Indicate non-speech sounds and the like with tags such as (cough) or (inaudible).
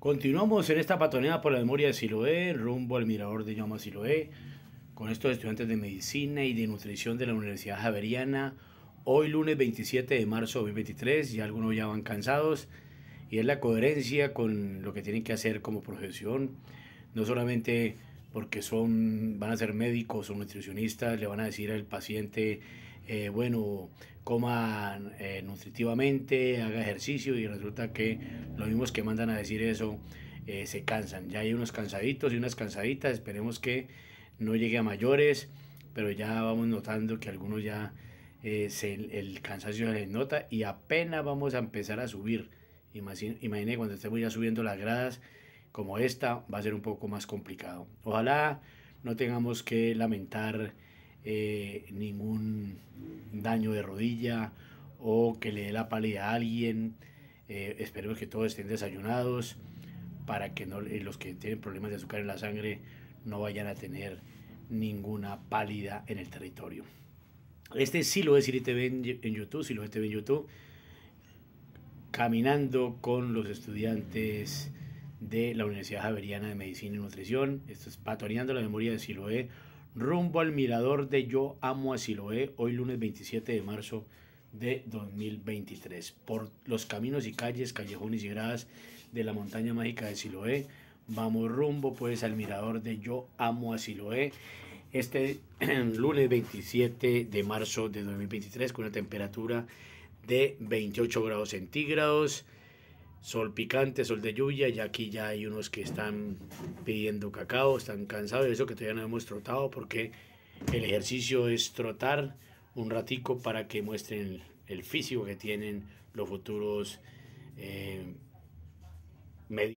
Continuamos en esta patoneada por la memoria de Siloé, rumbo al mirador de Llama Siloé, con estos estudiantes de medicina y de nutrición de la Universidad Javeriana. Hoy lunes 27 de marzo de 2023, y algunos ya van cansados, y es la coherencia con lo que tienen que hacer como profesión, no solamente porque son, van a ser médicos, o nutricionistas, le van a decir al paciente, eh, bueno, coma eh, nutritivamente, haga ejercicio y resulta que los mismos que mandan a decir eso eh, se cansan. Ya hay unos cansaditos y unas cansaditas, esperemos que no llegue a mayores, pero ya vamos notando que algunos ya el cansancio se les nota y apenas vamos a empezar a subir. imagínense imagine cuando estemos ya subiendo las gradas como esta va a ser un poco más complicado. Ojalá no tengamos que lamentar eh, ningún daño de rodilla o que le dé la pálida a alguien. Eh, esperemos que todos estén desayunados para que los que tienen problemas de azúcar en la sangre no vayan a tener ninguna pálida en el territorio. Este sí lo es te ven en, YouTube, si lo TV en YouTube, caminando con los estudiantes de la Universidad Javeriana de Medicina y Nutrición. Esto es la Memoria de Siloé, rumbo al mirador de Yo Amo a Siloé, hoy lunes 27 de marzo de 2023. Por los caminos y calles, callejones y gradas de la montaña mágica de Siloé, vamos rumbo pues al mirador de Yo Amo a Siloé. Este (clears throat) lunes 27 de marzo de 2023 con una temperatura de 28 grados centígrados sol picante, sol de lluvia, y aquí ya hay unos que están pidiendo cacao, están cansados de eso que todavía no hemos trotado, porque el ejercicio es trotar un ratico para que muestren el físico que tienen los futuros medios. Eh,